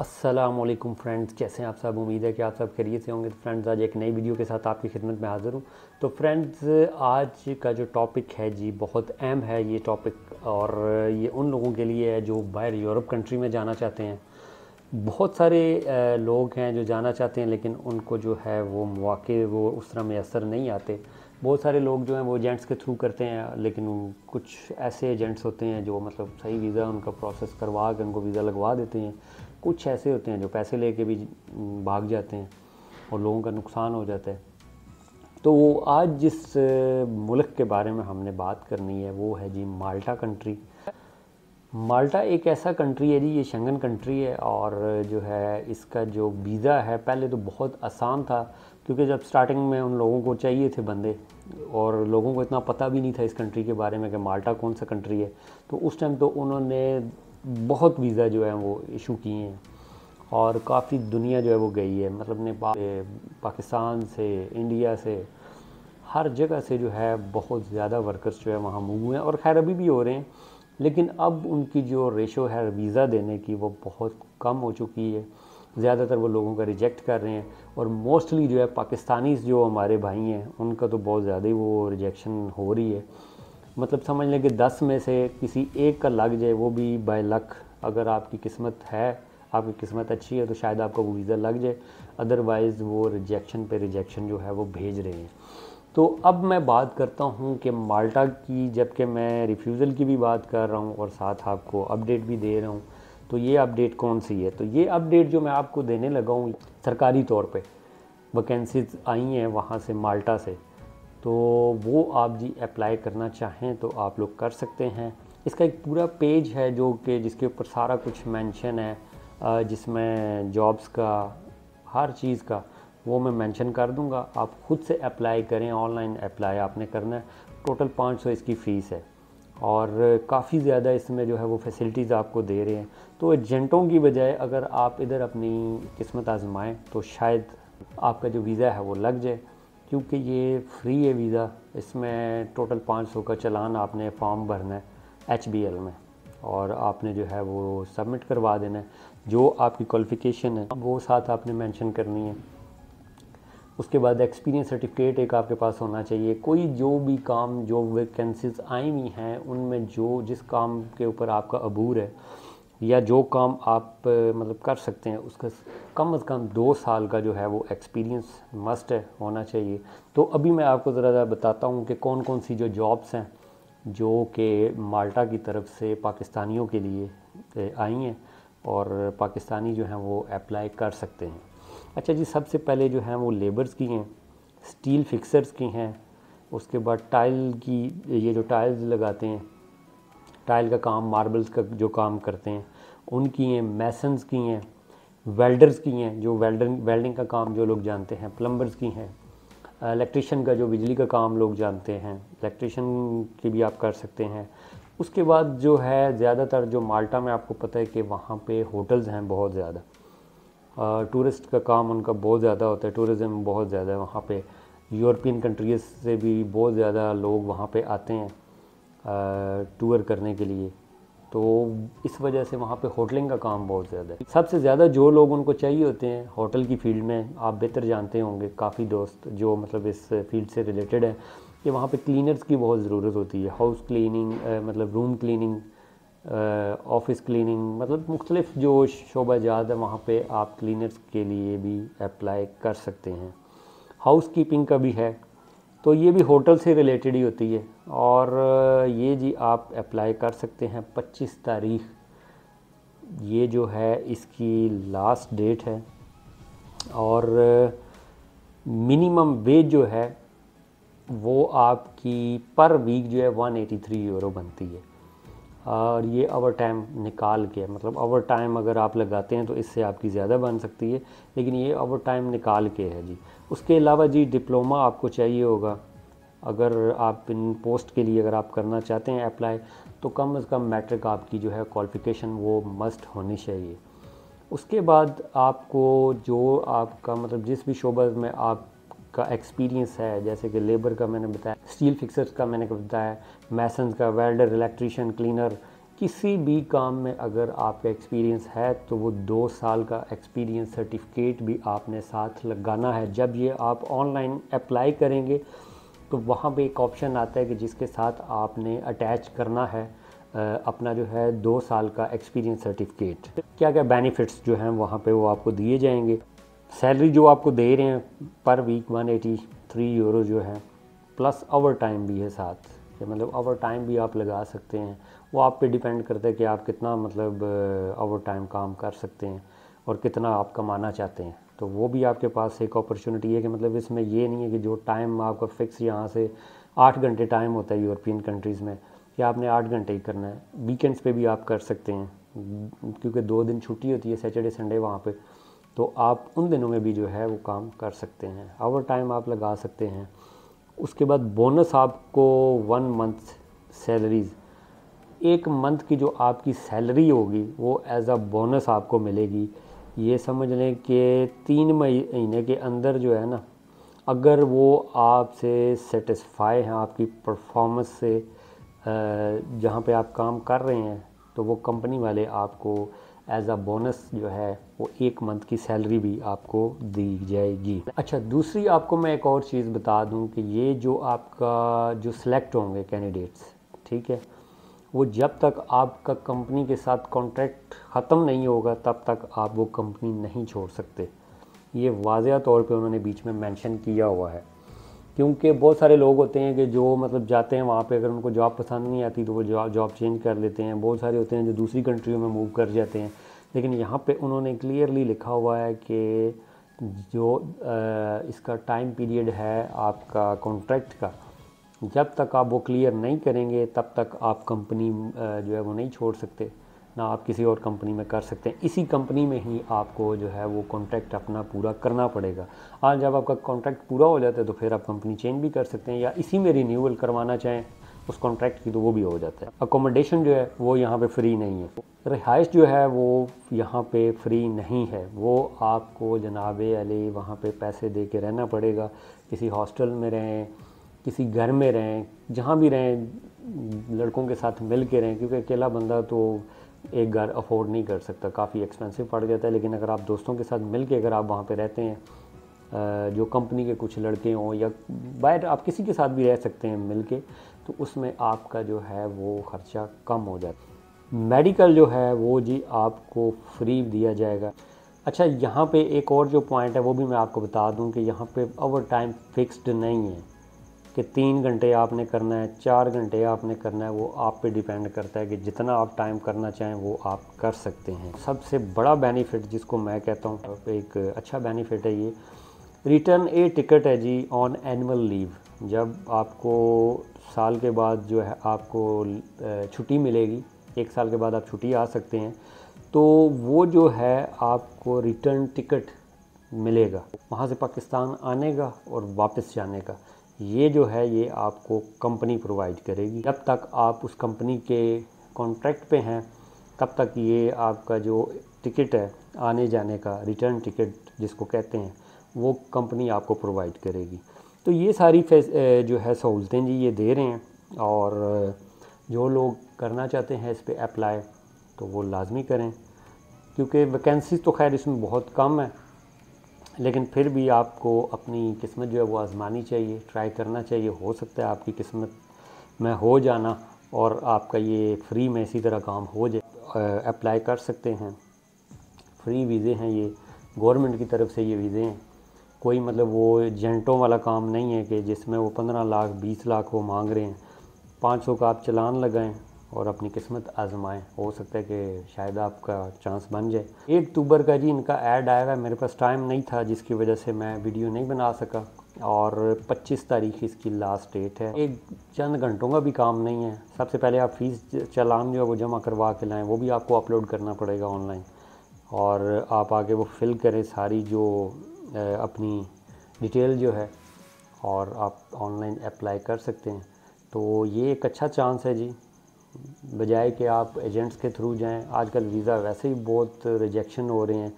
Aslam friends कैसे हैं आप सब उम्मीद है कि आप सब खैरियत से होंगे तो फ्रेंड्स आज एक नई वीडियो के साथ आपकी खिदमत में हाज़िर हूँ तो फ्रेंड्स आज का जो टॉपिक है जी बहुत अहम है ये टॉपिक और ये उन लोगों के लिए है जो बाहर यूरोप कंट्री में जाना चाहते हैं बहुत सारे लोग हैं जो जाना चाहते हैं लेकिन उनको जो है वो मौके वो उस तरह मैसर नहीं आते बहुत सारे लोग जो हैं वो एजेंट्स के थ्रू करते हैं लेकिन कुछ ऐसे एजेंट्स होते हैं जो मतलब सही वीज़ा उनका प्रोसेस करवा के उनको वीज़ा लगवा देते हैं कुछ ऐसे होते हैं जो पैसे लेके भी भाग जाते हैं और लोगों का नुकसान हो जाता है तो वो आज जिस मुल्क के बारे में हमने बात करनी है वो है जी माल्टा कंट्री माल्टा एक ऐसा कंट्री है जी ये शंगन कंट्री है और जो है इसका जो वीज़ा है पहले तो बहुत आसान था क्योंकि जब स्टार्टिंग में उन लोगों को चाहिए थे बंदे और लोगों को इतना पता भी नहीं था इस कंट्री के बारे में कि माल्टा कौन सा कंट्री है तो उस टाइम तो उन्होंने बहुत वीज़ा जो है वो इशू किए हैं और काफ़ी दुनिया जो है वो गई है मतलब नेपाल पाकिस्तान से इंडिया से हर जगह से जो है बहुत ज़्यादा वर्कर्स जो है वहाँ मूव हुए हैं और खैर अभी भी हो रहे हैं लेकिन अब उनकी जो रेशो है वीज़ा देने की वो बहुत कम हो चुकी है ज़्यादातर वो लोगों का रिजेक्ट कर रहे हैं और मोस्टली जो है पाकिस्तानी जो हमारे भाई हैं उनका तो बहुत ज़्यादा ही वो रिजेक्शन हो रही है मतलब समझ लें कि दस में से किसी एक का लग जाए वो भी बाय लक अगर आपकी किस्मत है आपकी किस्मत अच्छी है तो शायद आपका वो वीज़ा लग जाए अदरवाइज़ वो रिजेक्शन पे रिजेक्शन जो है वो भेज रहे हैं तो अब मैं बात करता हूँ कि माल्टा की जबकि मैं रिफ्यूज़ल की भी बात कर रहा हूँ और साथ आपको अपडेट भी दे रहा हूँ तो ये अपडेट कौन सी है तो ये अपडेट जो मैं आपको देने लगा हूँ सरकारी तौर पर वैकेंसीज आई हैं वहाँ से माल्टा से तो वो आप जी अप्लाई करना चाहें तो आप लोग कर सकते हैं इसका एक पूरा पेज है जो कि जिसके ऊपर सारा कुछ मेंशन है जिसमें जॉब्स का हर चीज़ का वो मैं मेंशन कर दूंगा आप खुद से अप्लाई करें ऑनलाइन अप्लाई आपने करना है टोटल पाँच सौ इसकी फ़ीस है और काफ़ी ज़्यादा इसमें जो है वो फैसिलिटीज़ आपको दे रहे हैं तो एजेंटों की बजाय अगर आप इधर अपनी किस्मत आजमाएं तो शायद आपका जो वीज़ा है वो लग जाए क्योंकि ये फ्री है वीज़ा इसमें टोटल पाँच सौ का चलान आपने फॉर्म भरना है एच बी एल में और आपने जो है वो सबमिट करवा देना है जो आपकी क्वालिफ़िकेशन है वो साथ आपने मेंशन करनी है उसके बाद एक्सपीरियंस सर्टिफिकेट एक आपके पास होना चाहिए कोई जो भी काम जो वैकेंसीज आई हुई हैं उनमें जो जिस काम के ऊपर आपका अबूर है या जो काम आप मतलब कर सकते हैं उसका कम अज़ कम दो साल का जो है वो एक्सपीरियंस मस्ट है होना चाहिए तो अभी मैं आपको ज़रा ज़रा बताता हूँ कि कौन कौन सी जो जॉब्स हैं जो कि माल्टा की तरफ से पाकिस्तानियों के लिए आई हैं और पाकिस्तानी जो हैं वो अप्लाई कर सकते हैं अच्छा जी सबसे पहले जो हैं वो लेबर्स की हैं स्टील फिक्सर्स की हैं उसके बाद टाइल की ये जो टाइल्स लगाते हैं टाइल का काम मार्बल्स का जो काम करते हैं उनकी हैं मैसन्स की हैं वेल्डर्स की हैं जो वेल्डर वेल्डिंग का काम जो लोग जानते हैं प्लम्बर्स की हैं इलेक्ट्रिशियन का जो बिजली का काम लोग जानते हैं इलेक्ट्रिशियन की भी आप कर सकते हैं उसके बाद जो है ज़्यादातर जो माल्टा में आपको पता है कि वहाँ पे होटल्स हैं बहुत ज़्यादा टूरिस्ट का काम उनका बहुत ज़्यादा होता है टूरिज़म बहुत ज़्यादा है वहाँ पे यूरोपियन कंट्रीज़ से भी बहुत ज़्यादा लोग वहाँ पे आते हैं टूर करने के लिए तो इस वजह से वहाँ पे होटलिंग का काम बहुत ज़्यादा है सबसे ज़्यादा जो लोग उनको चाहिए होते हैं होटल की फील्ड में आप बेहतर जानते होंगे काफ़ी दोस्त जो मतलब इस फील्ड से रिलेटेड हैं कि वहाँ पे क्लीनर्स की बहुत ज़रूरत होती है हाउस क्लीनिंग मतलब रूम क्लीनिंग ऑफिस क्लीनिंग मतलब मुख्तलिफ जो शोबा जात है वहाँ पर आप क्लीनर्स के लिए भी अप्लाई कर सकते हैं हाउस कीपिंग का भी है तो ये भी होटल से रिलेटेड ही होती है और ये जी आप अप्लाई कर सकते हैं 25 तारीख ये जो है इसकी लास्ट डेट है और मिनिमम वेज जो है वो आपकी पर वीक जो है 183 यूरो बनती है और ये ओवर टाइम निकाल के मतलब ओवर टाइम अगर आप लगाते हैं तो इससे आपकी ज़्यादा बन सकती है लेकिन ये ओवर टाइम निकाल के है जी उसके अलावा जी डिप्लोमा आपको चाहिए होगा अगर आप इन पोस्ट के लिए अगर आप करना चाहते हैं अप्लाई तो कम अज़ कम मैट्रिक आपकी जो है क्वालिफ़िकेशन वो मस्ट होनी चाहिए उसके बाद आपको जो आपका मतलब जिस भी शोबा में आप का एक्सपीरियंस है जैसे कि लेबर का मैंने बताया स्टील फिक्सर्स का मैंने बताया मैसन का वेल्डर इलेक्ट्रीशियन क्लीनर किसी भी काम में अगर आपका एक्सपीरियंस है तो वो दो साल का एक्सपीरियंस सर्टिफिकेट भी आपने साथ लगाना है जब ये आप ऑनलाइन अप्लाई करेंगे तो वहाँ पे एक ऑप्शन आता है कि जिसके साथ आपने अटैच करना है अपना जो है दो साल का एक्सपीरियंस सर्टिफिकेट क्या क्या बेनिफिट्स जो हैं वहाँ पे वो आपको दिए जाएंगे सैलरी जो आपको दे रहे हैं पर वीक 183 यूरो जो है प्लस ओवर टाइम भी है साथ कि मतलब ओवर टाइम भी आप लगा सकते हैं वो आप पे डिपेंड करता है कि आप कितना मतलब ओवर टाइम काम कर सकते हैं और कितना आप कमाना चाहते हैं तो वो भी आपके पास एक अपॉर्चुनिटी है कि मतलब इसमें ये नहीं है कि जो टाइम आपका फ़िक्स यहाँ से आठ घंटे टाइम होता है यूरोपियन कंट्रीज़ में कि आपने आठ घंटे ही करना है वीकेंड्स पे भी आप कर सकते हैं क्योंकि दो दिन छुट्टी होती है सैटरडे संडे वहाँ पर तो आप उन दिनों में भी जो है वो काम कर सकते हैं आवर टाइम आप लगा सकते हैं उसके बाद बोनस आपको वन मंथ सैलरीज़ एक मंथ की जो आपकी सैलरी होगी वो एज़ अ बोनस आपको मिलेगी ये समझ लें कि तीन महीने के अंदर जो है ना अगर वो आपसे सेटिस्फाई हैं आपकी परफॉर्मेंस से जहाँ पे आप काम कर रहे हैं तो वो कंपनी वाले आपको एज अ बोनस जो है वो एक मंथ की सैलरी भी आपको दी जाएगी अच्छा दूसरी आपको मैं एक और चीज़ बता दूं कि ये जो आपका जो सिलेक्ट होंगे कैंडिडेट्स ठीक है वो जब तक आपका कंपनी के साथ कॉन्ट्रैक्ट ख़त्म नहीं होगा तब तक आप वो कंपनी नहीं छोड़ सकते ये वाजह तौर पे उन्होंने बीच में मेंशन किया हुआ है क्योंकि बहुत सारे लोग होते हैं कि जो मतलब जाते हैं वहाँ पे अगर उनको जॉब पसंद नहीं आती तो वो जॉब जॉब चेंज कर लेते हैं बहुत सारे होते हैं जो दूसरी कंट्रियों में मूव कर जाते हैं लेकिन यहाँ पे उन्होंने क्लियरली लिखा हुआ है कि जो आ, इसका टाइम पीरियड है आपका कॉन्ट्रैक्ट का जब तक आप वो क्लियर नहीं करेंगे तब तक आप कंपनी जो है वो नहीं छोड़ सकते ना आप किसी और कंपनी में कर सकते हैं इसी कंपनी में ही आपको जो है वो कॉन्ट्रैक्ट अपना पूरा करना पड़ेगा आज जब आपका कॉन्ट्रैक्ट पूरा हो जाता है तो फिर आप कंपनी चेंज भी कर सकते हैं या इसी में रिन्यूअल करवाना चाहें उस कॉन्ट्रैक्ट की तो वो भी हो जाता है अकोमोडेशन जो है वो यहाँ पर फ्री नहीं है रिहाइश जो है वो यहाँ पे फ्री नहीं है वो आपको जनाब अली वहाँ पे पैसे दे के रहना पड़ेगा किसी हॉस्टल में रहें किसी घर में रहें जहाँ भी रहें लड़कों के साथ मिल के रहें क्योंकि अकेला बंदा तो एक घर अफोर्ड नहीं कर सकता काफ़ी एक्सपेंसिव पड़ जाता है लेकिन अगर आप दोस्तों के साथ मिल के अगर आप वहाँ पर रहते हैं जो कंपनी के कुछ लड़के हों या बाहर आप किसी के साथ भी रह सकते हैं मिल के तो उसमें आपका जो है वो ख़र्चा कम हो जाता है मेडिकल जो है वो जी आपको फ्री दिया जाएगा अच्छा यहाँ पे एक और जो पॉइंट है वो भी मैं आपको बता दूँ कि यहाँ पे ओवर टाइम फिक्स्ड नहीं है कि तीन घंटे आपने करना है चार घंटे आपने करना है वो आप पे डिपेंड करता है कि जितना आप टाइम करना चाहें वो आप कर सकते हैं सबसे बड़ा बेनिफिट जिसको मैं कहता हूँ एक अच्छा बेनिफिट है ये रिटर्न ए टिकट है जी ऑन एनुअल लीव जब आपको साल के बाद जो है आपको छुट्टी मिलेगी एक साल के बाद आप छुट्टी आ सकते हैं तो वो जो है आपको रिटर्न टिकट मिलेगा वहाँ से पाकिस्तान आने का और वापस जाने का ये जो है ये आपको कंपनी प्रोवाइड करेगी जब तक आप उस कंपनी के कॉन्ट्रैक्ट पे हैं तब तक ये आपका जो टिकट है आने जाने का रिटर्न टिकट जिसको कहते हैं वो कंपनी आपको प्रोवाइड करेगी तो ये सारी जो है सहूलतें जी ये दे रहे हैं और जो लोग करना चाहते हैं इस पर अप्लाई तो वो लाजमी करें क्योंकि वैकेंसीज़ तो खैर इसमें बहुत कम है लेकिन फिर भी आपको अपनी किस्मत जो है वो आज़मानी चाहिए ट्राई करना चाहिए हो सकता है आपकी किस्मत में हो जाना और आपका ये फ्री में इसी तरह काम हो जाए अप्लाई कर सकते हैं फ्री वीज़े हैं ये गवर्नमेंट की तरफ से ये वीज़े हैं कोई मतलब वो जेंटों वाला काम नहीं है कि जिसमें वो पंद्रह लाख बीस लाख वो मांग रहे हैं पाँच सौ का आप चलान लगाएं और अपनी किस्मत आजमाएं हो सकता है कि शायद आपका चांस बन जाए एक अक्टूबर का जी इनका ऐड आया है मेरे पास टाइम नहीं था जिसकी वजह से मैं वीडियो नहीं बना सका और 25 तारीख इसकी लास्ट डेट है एक चंद घंटों का भी काम नहीं है सबसे पहले आप फीस चालान जो है वो जमा करवा के लाएँ वो भी आपको अपलोड करना पड़ेगा ऑनलाइन और आप आगे वो फिल करें सारी जो अपनी डिटेल जो है और आप ऑनलाइन अप्लाई कर सकते हैं तो ये एक अच्छा चांस है जी बजाय कि आप एजेंट्स के थ्रू जाएं आजकल वीज़ा वैसे ही बहुत रिजेक्शन हो रहे हैं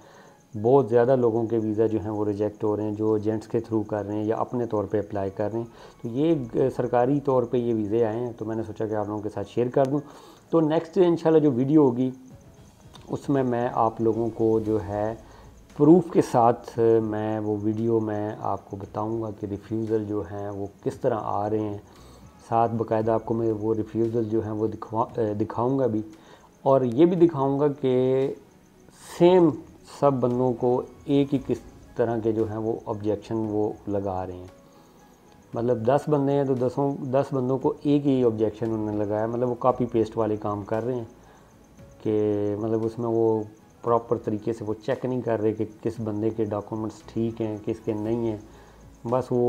बहुत ज़्यादा लोगों के वीज़ा जो हैं वो रिजेक्ट हो रहे हैं जो एजेंट्स के थ्रू कर रहे हैं या अपने तौर पे अप्लाई कर रहे हैं तो ये सरकारी तौर पे ये वीज़े आए हैं तो मैंने सोचा कि आप लोगों के साथ शेयर कर दूँ तो नेक्स्ट इन जो वीडियो होगी उसमें मैं आप लोगों को जो है प्रूफ के साथ मैं वो वीडियो मैं आपको बताऊँगा कि रिफ्यूज़ल जो हैं वो किस तरह आ रहे हैं साथ बकायदा आपको मैं वो रिफ्यूज़ल जो है वो दिखवा दिखाऊँगा भी और ये भी दिखाऊँगा कि सेम सब बंदों को एक ही किस तरह के जो हैं वो ऑब्जेक्शन वो लगा रहे हैं मतलब दस बंदे हैं तो दसों दस बंदों को एक ही ऑब्जेक्शन उन्होंने लगाया मतलब वो कापी पेस्ट वाले काम कर रहे हैं कि मतलब उसमें वो प्रॉपर तरीके से वो चेक नहीं कर रहे कि किस बंदे के डॉक्यूमेंट्स ठीक हैं किसके नहीं हैं बस वो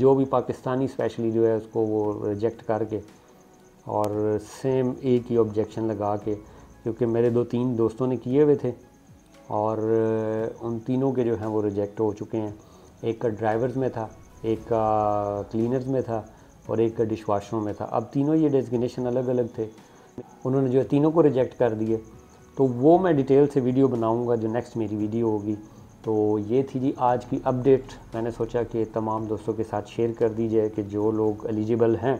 जो भी पाकिस्तानी स्पेशली जो है उसको वो रिजेक्ट करके और सेम एक ही ऑब्जेक्शन लगा के क्योंकि मेरे दो तीन दोस्तों ने किए हुए थे और उन तीनों के जो हैं वो रिजेक्ट हो चुके हैं एक का ड्राइवर्स में था एक का क्लीनर्स में था और एक का डिश वाशरों में था अब तीनों ये डेजिग्नेशन अलग अलग थे उन्होंने जो है तीनों को रिजेक्ट कर दिए तो वो मैं डिटेल से वीडियो बनाऊंगा जो नेक्स्ट मेरी वीडियो होगी तो ये थी जी आज की अपडेट मैंने सोचा कि तमाम दोस्तों के साथ शेयर कर दी जाए कि जो लोग एलिजिबल हैं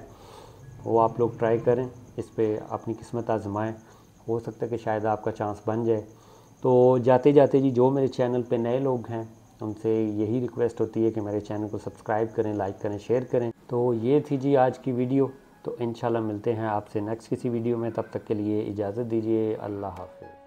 वो आप लोग ट्राई करें इस पर अपनी किस्मत आजमाएं हो सकता है कि शायद आपका चांस बन जाए तो जाते जाते जी जो मेरे चैनल पे नए लोग हैं उनसे यही रिक्वेस्ट होती है कि मेरे चैनल को सब्सक्राइब करें लाइक करें शेयर करें तो ये थी जी आज की वीडियो तो इन मिलते हैं आपसे नेक्स्ट किसी वीडियो में तब तक के लिए इजाज़त दीजिए अल्लाह हाफिज़